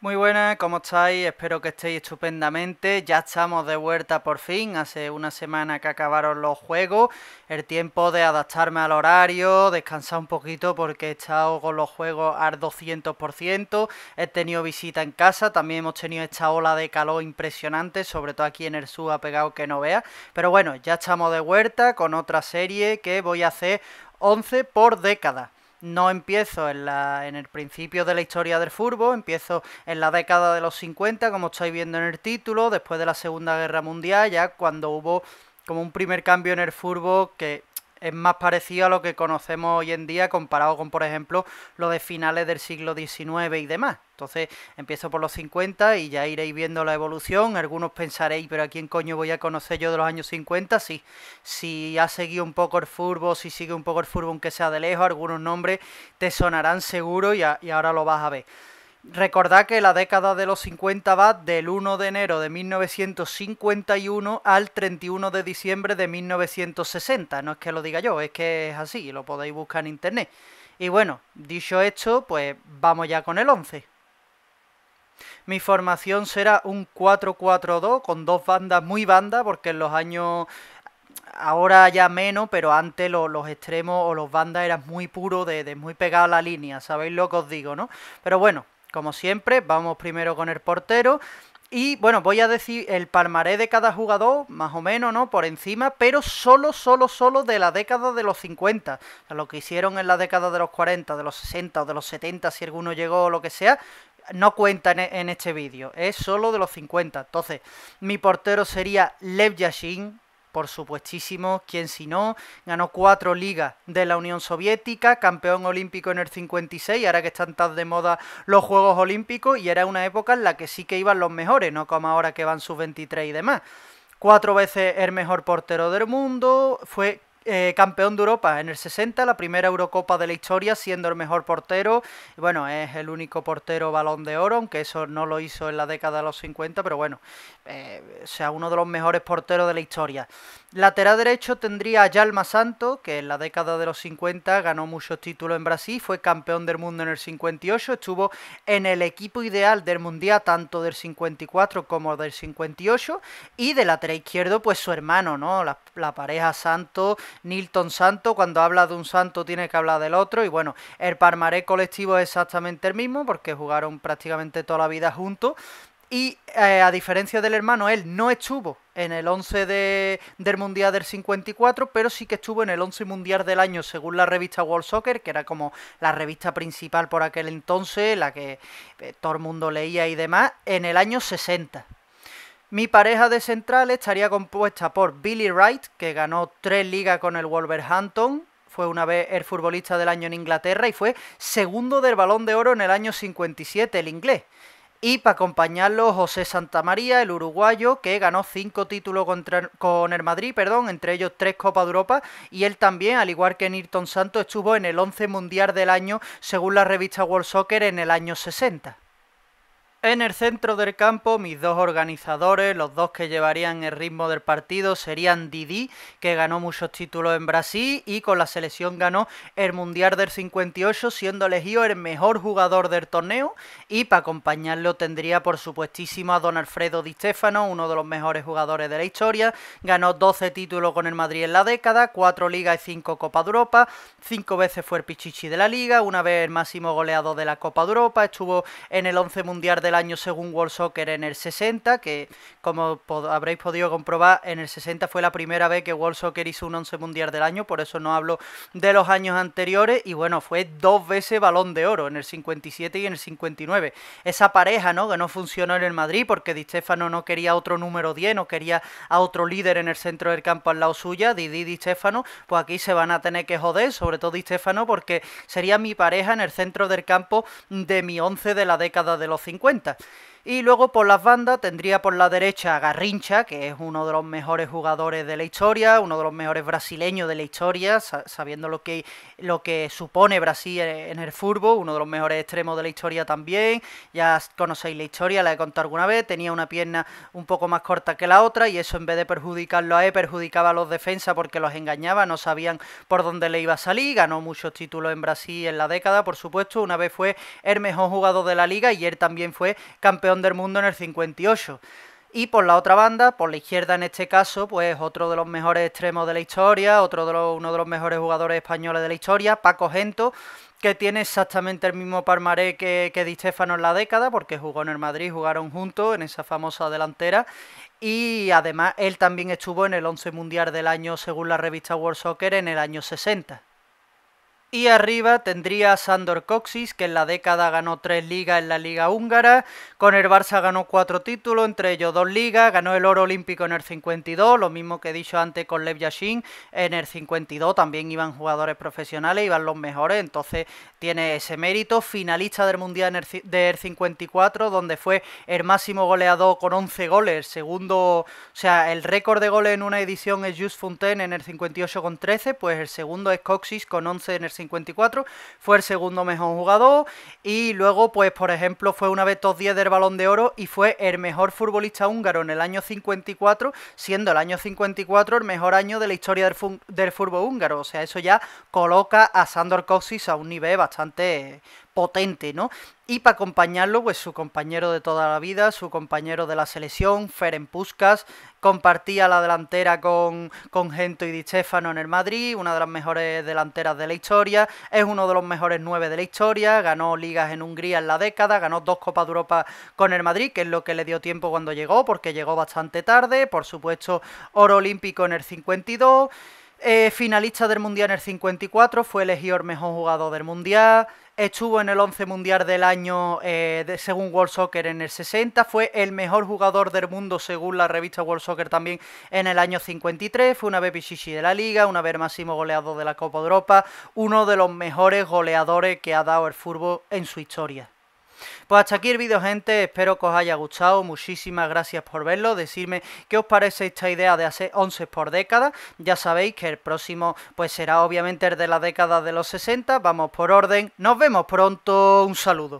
Muy buenas, ¿cómo estáis? Espero que estéis estupendamente. Ya estamos de vuelta por fin. Hace una semana que acabaron los juegos. El tiempo de adaptarme al horario, descansar un poquito porque he estado con los juegos al 200%. He tenido visita en casa. También hemos tenido esta ola de calor impresionante, sobre todo aquí en el sur ha pegado que no vea. Pero bueno, ya estamos de vuelta con otra serie que voy a hacer 11 por década no empiezo en, el principio de la historia del fútbol, empiezo en la década de los 50, como estáis viendo en el título, después de la Segunda Guerra Mundial, ya cuando hubo como un primer cambio en el fútbol que es más parecido a lo que conocemos hoy en día comparado con, por ejemplo, lo de finales del siglo XIX y demás. Entonces empiezo por los 50 y ya iréis viendo la evolución. Algunos pensaréis, pero ¿a quién coño voy a conocer yo de los años 50? Sí, si ha seguido un poco el furbo, si sigue un poco el furbo, aunque sea de lejos, algunos nombres te sonarán seguro y, y ahora lo vas a ver. Recordad que la década de los 50 va del 1 de enero de 1951 al 31 de diciembre de 1960. No es que lo diga yo, es que es así, lo podéis buscar en internet. Y bueno, dicho esto, pues vamos ya con el 11. Mi formación será un 4-4-2 con dos bandas muy bandas, porque en los años ahora ya menos, pero antes los, extremos o los bandas eran muy puros, de, muy pegado a la línea, sabéis lo que os digo, ¿no? Pero bueno, como siempre, vamos primero con el portero. Y bueno, voy a decir el palmaré de cada jugador, más o menos, ¿no? Por encima, pero solo, solo, solo de la década de los 50. lo que hicieron en la década de los 40, de los 60 o de los 70, si alguno llegó o lo que sea, no cuenta en, e, este vídeo. Es solo de los 50. Entonces, mi portero sería Lev Yashin, por supuestísimo, quien si no, ganó cuatro ligas de la Unión Soviética, campeón olímpico en el 56, ahora que están tan de moda los Juegos Olímpicos, y era una época en la que sí que iban los mejores, no como ahora que van sus 23 y demás. Cuatro veces el mejor portero del mundo, fue eh, campeón de Europa en el 60, la primera Eurocopa de la historia, siendo el mejor portero. Bueno, es el único portero balón de oro, aunque eso no lo hizo en la década de los 50, pero bueno, eh, sea, uno de los mejores porteros de la historia. Lateral derecho tendría a Yalma Santo, que en la década de los 50 ganó muchos títulos en Brasil, fue campeón del mundo en el 58, estuvo en el equipo ideal del Mundial tanto del 54 como del 58 y de lateral izquierdo pues su hermano, ¿no? La, la pareja Santo Nilton Santo, cuando habla de un santo tiene que hablar del otro, y bueno, el parmaré colectivo es exactamente el mismo, porque jugaron prácticamente toda la vida juntos, y eh, a diferencia del hermano, él no estuvo en el 11 del Mundial del 54, pero sí que estuvo en el 11 Mundial del año, según la revista World Soccer, que era como la revista principal por aquel entonces, la que eh, todo el mundo leía y demás, en el año 60. Mi pareja de central estaría compuesta por Billy Wright, que ganó tres ligas con el Wolverhampton, fue una vez el futbolista del año en Inglaterra y fue segundo del balón de oro en el año 57, el inglés. Y para acompañarlo José Santamaría, el uruguayo, que ganó cinco títulos con el Madrid, perdón, entre ellos tres Copas de Europa, y él también, al igual que Nilton Santos, estuvo en el once Mundial del año, según la revista World Soccer, en el año 60. En el centro del campo, mis dos organizadores, los dos que llevarían el ritmo del partido, serían Didi, que ganó muchos títulos en Brasil y con la selección ganó el Mundial del 58, siendo elegido el mejor jugador del torneo. Y para acompañarlo tendría, por supuestísimo, a don Alfredo Di Stefano, uno de los mejores jugadores de la historia. Ganó 12 títulos con el Madrid en la década, 4 ligas y 5 Copa de Europa. 5 veces fue el Pichichi de la Liga, una vez el máximo goleado de la Copa de Europa. Estuvo en el 11 Mundial de del año según World Soccer en el 60, que como habréis podido comprobar, en el 60 fue la primera vez que World Soccer hizo un 11 mundial del año, por eso no hablo de los años anteriores, y bueno, fue dos veces balón de oro, en el 57 y en el 59. Esa pareja, ¿no? Que no funcionó en el Madrid porque Di Stefano no quería otro número 10, no quería a otro líder en el centro del campo al lado suya, Didi Di Stefano, pues aquí se van a tener que joder, sobre todo Di Stefano, porque sería mi pareja en el centro del campo de mi 11 de la década de los 50. 50 Y luego por las bandas tendría por la derecha a Garrincha, que es uno de los mejores jugadores de la historia, uno de los mejores brasileños de la historia, sabiendo lo que, lo que supone Brasil e, en el fútbol, uno de los mejores extremos de la historia también. Ya conocéis la historia, la he contado alguna vez, tenía una pierna un poco más corta que la otra y eso en vez de perjudicarlo a él, perjudicaba a los defensas porque los engañaba, no sabían por dónde le iba a salir. Ganó muchos títulos en Brasil en la década, por supuesto. Una vez fue el mejor jugador de la liga y él también fue campeón del mundo en el 58. Y por la otra banda, por la izquierda en este caso, pues otro de los mejores extremos de la historia, otro de los, uno de los mejores jugadores españoles de la historia, Paco Gento, que tiene exactamente el mismo palmaré que, que Di Stefano en la década, porque jugó en el Madrid, jugaron juntos en esa famosa delantera. Y además él también estuvo en el 11 mundial del año, según la revista World Soccer, en el año 60. Y arriba tendría Sandor Coxis, que en la década ganó tres ligas en la Liga Húngara. Con el Barça ganó cuatro títulos, entre ellos dos ligas. Ganó el oro olímpico en el 52, lo mismo que he dicho antes con Lev Yashin. En el 52 también iban jugadores profesionales, iban los mejores, entonces tiene ese mérito. Finalista del Mundial en el 54, donde fue el máximo goleador con 11 goles. Segundo, o sea, el récord de goles en una edición es Just Fontaine en el 58 con 13, pues el segundo es Coxis con 11 en el 54, fue el segundo mejor jugador y luego, pues por ejemplo, fue una vez top 10 del Balón de Oro y fue el mejor futbolista húngaro en el año 54, siendo el año 54 el mejor año de la historia del, fútbol húngaro. O sea, eso ya coloca a Sandor Kocsis a un nivel bastante potente, ¿no? Y para acompañarlo, pues su compañero de toda la vida, su compañero de la selección, Feren Puskas, compartía la delantera con, con Gento y Di en el Madrid, una de las mejores delanteras de la historia, es uno de los mejores nueve de la historia, ganó ligas en Hungría en la década, ganó dos Copas de Europa con el Madrid, que es lo que le dio tiempo cuando llegó, porque llegó bastante tarde, por supuesto, oro olímpico en el 52. Eh, finalista del Mundial en el 54, fue elegido mejor jugador del Mundial, estuvo en el 11 Mundial del año eh, de, según World Soccer en el 60, fue el mejor jugador del mundo según la revista World Soccer también en el año 53, fue una vez de la Liga, una vez máximo goleador de la Copa de Europa, uno de los mejores goleadores que ha dado el fútbol en su historia. Pues hasta aquí el vídeo, gente. Espero que os haya gustado. Muchísimas gracias por verlo. Decirme qué os parece esta idea de hacer 11 por década. Ya sabéis que el próximo pues será obviamente el de la década de los 60. Vamos por orden. Nos vemos pronto. Un saludo.